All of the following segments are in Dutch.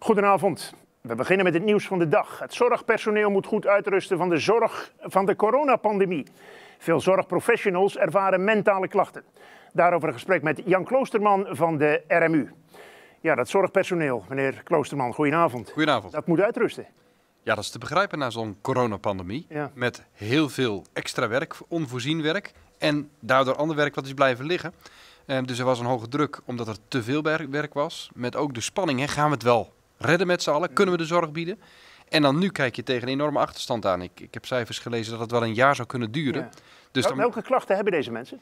Goedenavond. We beginnen met het nieuws van de dag. Het zorgpersoneel moet goed uitrusten van de zorg van de coronapandemie. Veel zorgprofessionals ervaren mentale klachten. Daarover een gesprek met Jan Kloosterman van de RMU. Ja, dat zorgpersoneel. Meneer Kloosterman, goedenavond. Goedenavond. Dat moet uitrusten. Ja, dat is te begrijpen na zo'n coronapandemie. Met heel veel extra werk, onvoorzien werk. En daardoor ander werk wat is blijven liggen. Ehm, dus er was een hoge druk omdat er te veel werk was. Met ook de spanning, hè, gaan we het wel redden met z'n allen? Kunnen we de zorg bieden? En dan nu kijk je tegen een enorme achterstand aan. Ik, ik heb cijfers gelezen dat het wel een jaar zou kunnen duren. Ja. Dus Welke klachten hebben deze mensen?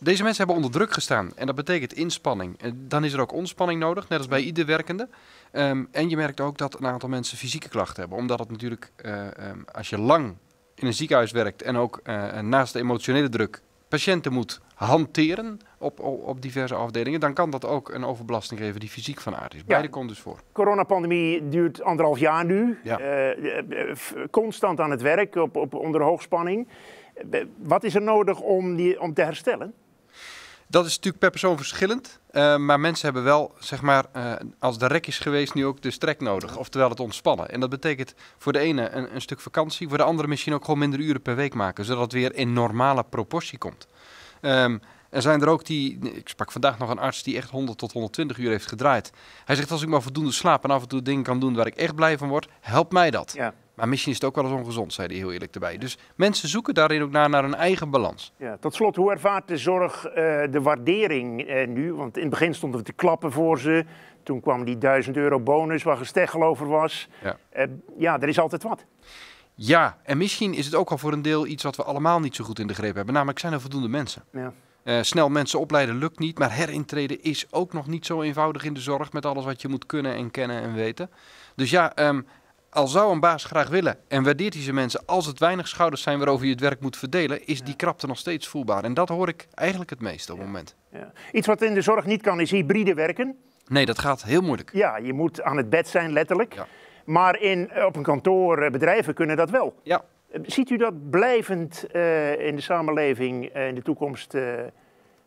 Deze mensen hebben onder druk gestaan en dat betekent inspanning. Dan is er ook ontspanning nodig, net als bij ieder werkende. Ehm, en je merkt ook dat een aantal mensen fysieke klachten hebben. Omdat het natuurlijk, eh, ehm, als je lang in een ziekenhuis werkt en ook eh, naast de emotionele druk patiënten moet hanteren op, op, diverse afdelingen, dan kan dat ook een overbelasting geven die fysiek van aard is. Beide komt dus voor. Coronapandemie duurt anderhalf jaar nu. Eh, eh, eh, constant aan het werk op, op onder hoogspanning. Wat is er nodig om, die, om te herstellen? Dat is natuurlijk per persoon verschillend. Eh, maar mensen hebben wel, zeg maar, eh, als de rek is geweest, nu ook de strek nodig. Oftewel het ontspannen. En dat betekent voor de ene een, stuk vakantie. Voor de andere misschien ook gewoon minder uren per week maken. Zodat het weer in normale proportie komt. Um, ehm, en zijn er ook die. Ik sprak vandaag nog een arts die echt 100 tot 120 uur heeft gedraaid. Hij zegt: Als ik maar voldoende slaap en af en toe dingen kan doen waar ik echt blij van word, helpt mij dat. Ja. Maar misschien is het ook wel eens ongezond, zei hij heel eerlijk erbij. Dus mensen zoeken daarin ook naar, naar een eigen balans. Ja, tot slot, hoe ervaart de zorg eh, de waardering eh, nu? Want in het begin stonden we te klappen voor ze. Toen kwam die 1000 euro bonus waar gesteggel over was. Ja. Eh, ja, er is altijd wat. Ja, en misschien is het ook al voor een deel iets wat we allemaal niet zo goed in de greep hebben. Namelijk, zijn er voldoende mensen? Ja. snel mensen opleiden lukt niet, maar herintreden is ook nog niet zo eenvoudig in de zorg met alles wat je moet kunnen en kennen en weten. Dus ja, ehm, al zou een baas graag willen en waardeert hij zijn mensen, als het weinig schouders zijn waarover je het werk moet verdelen, is die krapte nog steeds voelbaar. En dat hoor ik eigenlijk het meest op het moment. Ja. Iets wat in de zorg niet kan, is hybride werken. Nee, dat gaat heel moeilijk. Ja, je moet aan het bed zijn, letterlijk. Maar in, eh, op een kantoor, eh, bedrijven kunnen dat wel. Ja. Eh, ziet u dat blijvend in de samenleving in de toekomst?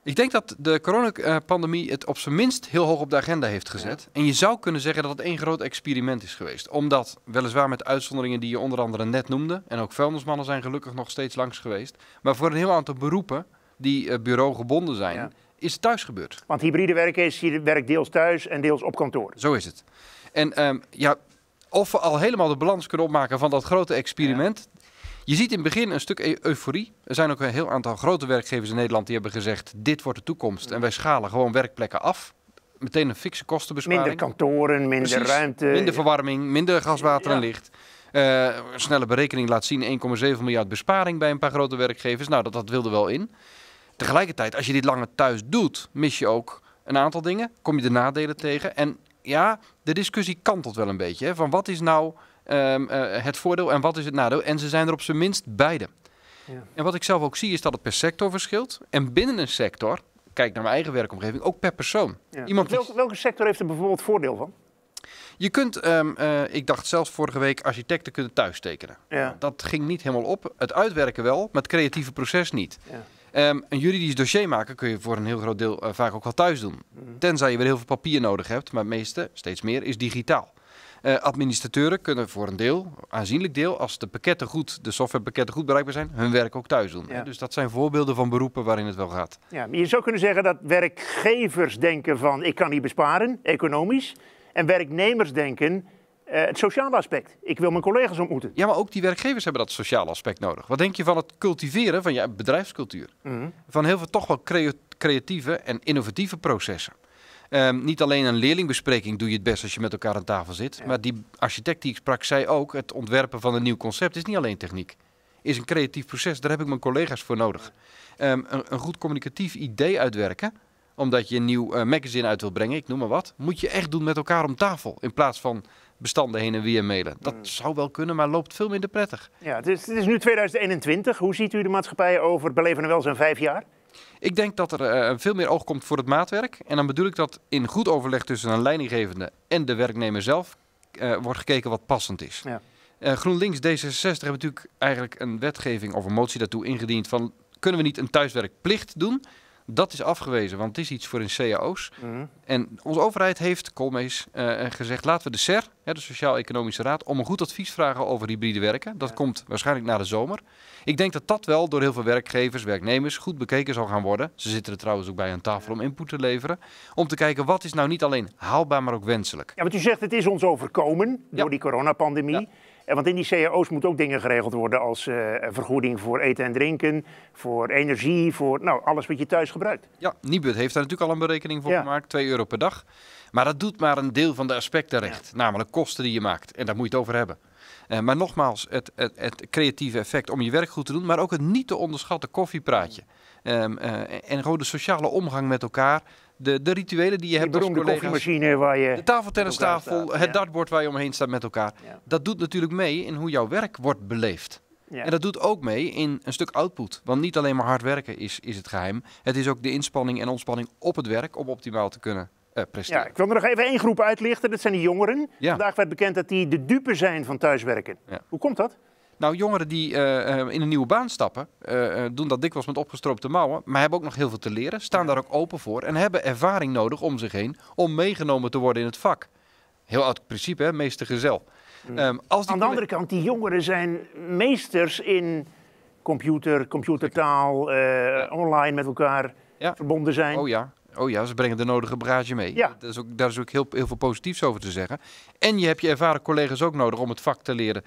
Ik denk dat de coronapandemie het op zijn minst heel hoog op de agenda heeft gezet. En je zou kunnen zeggen dat het één groot experiment is geweest. Omdat, weliswaar met uitzonderingen die je onder andere net noemde, en ook vuilnismannen zijn gelukkig nog steeds langs geweest, maar voor een heel aantal beroepen die eh, bureaugebonden zijn, is het thuis gebeurd. Want hybride werken is, je werkt deels thuis en deels op kantoor. Zo is het. En ehm, ja, of we al helemaal de balans kunnen opmaken van dat grote experiment, je ziet in het begin een stuk euforie. Er zijn ook een heel aantal grote werkgevers in Nederland die hebben gezegd: dit wordt de toekomst. En wij schalen gewoon werkplekken af. Meteen een fikse kostenbesparing. Minder kantoren, minder ruimte. Minder verwarming, minder gas, water en licht. Eh, een snelle berekening laat zien 1,7 miljard besparing bij een paar grote werkgevers. Nou, dat, dat wilde wel in. Tegelijkertijd, als je dit langer thuis doet, mis je ook een aantal dingen. Kom je de nadelen tegen. En ja, de discussie kantelt wel een beetje. Hè? Van wat is nou Ehm, eh, het voordeel en wat is het nadeel. En ze zijn er op zijn minst beide. Ja. En wat ik zelf ook zie is dat het per sector verschilt. En binnen een sector, kijk naar mijn eigen werkomgeving, ook per persoon. Iemand Welke, welke sector heeft er bijvoorbeeld voordeel van? Je kunt, ehm, eh, ik dacht zelfs vorige week, architecten kunnen thuis tekenen. Dat ging niet helemaal op. Het uitwerken wel, maar het creatieve proces niet. Ja. Ehm, een juridisch dossier maken kun je voor een heel groot deel eh, vaak ook wel thuis doen. Mhm. Tenzij je weer heel veel papier nodig hebt, maar het meeste, steeds meer, is digitaal. Uh, administrateuren kunnen voor een deel, aanzienlijk deel, als de pakketten goed, de softwarepakketten goed bereikbaar zijn, hun werk ook thuis doen. Dus dat zijn voorbeelden van beroepen waarin het wel gaat. Ja, maar je zou kunnen zeggen dat werkgevers denken van ik kan hier besparen, economisch. En werknemers denken, eh, het sociale aspect. Ik wil mijn collega's ontmoeten. Ja, maar ook die werkgevers hebben dat sociale aspect nodig. Wat denk je van het cultiveren van je bedrijfscultuur? Mhm. Van heel veel toch wel creatieve en innovatieve processen. Ehm, niet alleen een leerlingbespreking doe je het best als je met elkaar aan tafel zit. Maar die architect die ik sprak zei ook, het ontwerpen van een nieuw concept is niet alleen techniek. Is een creatief proces, daar heb ik mijn collega's voor nodig. Ehm, een, goed communicatief idee uitwerken, omdat je een nieuw eh, magazine uit wil brengen, ik noem maar wat, moet je echt doen met elkaar om tafel. In plaats van bestanden heen en weer mailen. Dat mm. zou wel kunnen, maar loopt veel minder prettig. Ja, het is, het is nu 2021. Hoe ziet u de maatschappij over beleven wel welzijn vijf jaar? Ik denk dat er eh, veel meer oog komt voor het maatwerk. En dan bedoel ik dat in goed overleg tussen een leidinggevende en de werknemer zelf eh, wordt gekeken wat passend is. Ja. Eh, GroenLinks D66 hebben natuurlijk eigenlijk een wetgeving of een motie daartoe ingediend van kunnen we niet een thuiswerkplicht doen? Dat is afgewezen, want het is iets voor een cao's. Mhm. En onze overheid heeft, Colmees, eh, eh, gezegd... laten we de SER, hè, de Sociaal-Economische Raad... om een goed advies vragen over hybride werken. Dat komt waarschijnlijk na de zomer. Ik denk dat dat wel door heel veel werkgevers, werknemers... goed bekeken zal gaan worden. Ze zitten er trouwens ook bij aan tafel om input te leveren. Om te kijken wat is nou niet alleen haalbaar, maar ook wenselijk. Ja, want u zegt het is ons overkomen door die coronapandemie... Ja. Eh, want in die cao's moeten ook dingen geregeld worden als eh, vergoeding voor eten en drinken, voor energie, voor nou, alles wat je thuis gebruikt. Ja, Nibud heeft daar natuurlijk al een berekening voor gemaakt, 2 euro per dag. Maar dat doet maar een deel van de aspecten recht, namelijk kosten die je maakt. En daar moet je het over hebben. Eh, maar nogmaals, het, het, creatieve effect om je werk goed te doen, maar ook het niet te onderschatten koffiepraatje. Ehm, en gewoon de sociale omgang met elkaar de, de rituelen die je hebt die als De koffiemachine waar je... De tafeltennistafel, het dartbord waar je omheen staat met elkaar. Dat doet natuurlijk mee in hoe jouw werk wordt beleefd. En dat doet ook mee in een stuk output. Want niet alleen maar hard werken is, is het geheim. Het is ook de inspanning en ontspanning op het werk om optimaal te kunnen eh, presteren. Ja, ik wil er nog even één groep uitlichten. Dat zijn de jongeren. Vandaag werd bekend dat die de dupe zijn van thuiswerken. Hoe komt dat? Nou, jongeren die eh, eh, in een nieuwe baan stappen, eh, doen dat dikwijls met opgestroopte mouwen, maar hebben ook nog heel veel te leren, staan daar ook open voor en hebben ervaring nodig om zich heen om meegenomen te worden in het vak. Heel oud principe, hè, meestergezel. Hmm. Ehm, als die Aan de andere kant, die jongeren zijn meesters in computer, computertaal, online met elkaar verbonden zijn. Oh ja. Oh ja, ze brengen de nodige brage mee. Ja. Dat is ook, daar is ook heel, heel veel positiefs over te zeggen. En je hebt je ervaren collega's ook nodig om het vak te leren.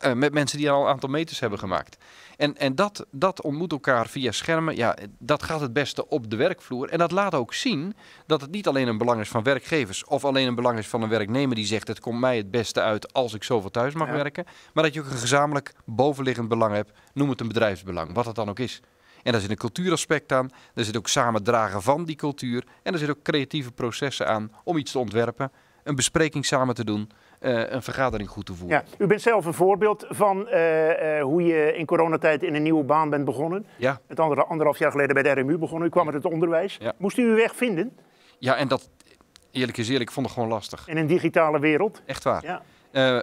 Eh, met mensen die al een aantal meters hebben gemaakt. En, en dat, dat ontmoet elkaar via schermen. Ja, dat gaat het beste op de werkvloer. En dat laat ook zien dat het niet alleen een belang is van werkgevers. of alleen een belang is van een werknemer die zegt: het komt mij het beste uit als ik zoveel thuis mag werken. Maar dat je ook een gezamenlijk bovenliggend belang hebt. Noem het een bedrijfsbelang, wat het dan ook is. En daar zit een cultuuraspect aan. Daar zit ook samendragen van die cultuur. En er zitten ook creatieve processen aan om iets te ontwerpen. Een bespreking samen te doen eh, een vergadering goed te voeren. Ja. U bent zelf een voorbeeld van eh, eh, hoe je in coronatijd in een nieuwe baan bent begonnen. Ja. Met andere, anderhalf jaar geleden bij de RMU begonnen. U kwam uit het onderwijs. Ja. Moest u uw weg vinden? Ja, en dat, eerlijk is eerlijk, ik vond het gewoon lastig. In een digitale wereld? Echt waar. Ja.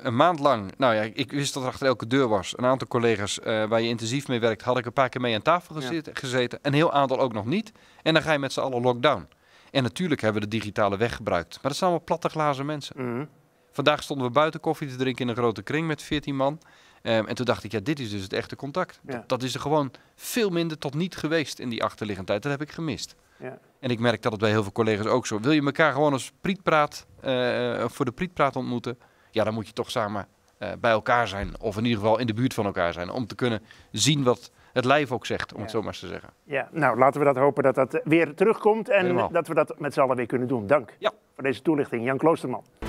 een maand lang, nou ja, ik wist dat er achter elke deur was. Een aantal collega's waar je intensief mee werkt, had ik een paar keer mee aan tafel gezeten, gezeten. Een heel aantal ook nog niet. En dan ga je met z'n allen lockdown. En natuurlijk hebben we de digitale weg gebruikt. Maar dat zijn allemaal platte glazen mensen. Mhm. Vandaag stonden we buiten koffie te drinken in een grote kring met 14 man. Ehm, en toen dacht ik, ja, dit is dus het echte contact. Dat, dat, is er gewoon veel minder tot niet geweest in die achterliggende tijd. Dat heb ik gemist. Ja. En ik merk dat het bij heel veel collega's ook zo. Wil je elkaar gewoon als prietpraat, uh, voor de prietpraat ontmoeten? Ja, dan moet je toch samen eh, bij elkaar zijn. Of in ieder geval in de buurt van elkaar zijn. Om te kunnen zien wat het lijf ook zegt, om het zo maar eens te zeggen. Ja, nou laten we dat hopen dat dat weer terugkomt. En dat we dat met z'n allen weer kunnen doen. Dank voor deze toelichting, Jan Kloosterman.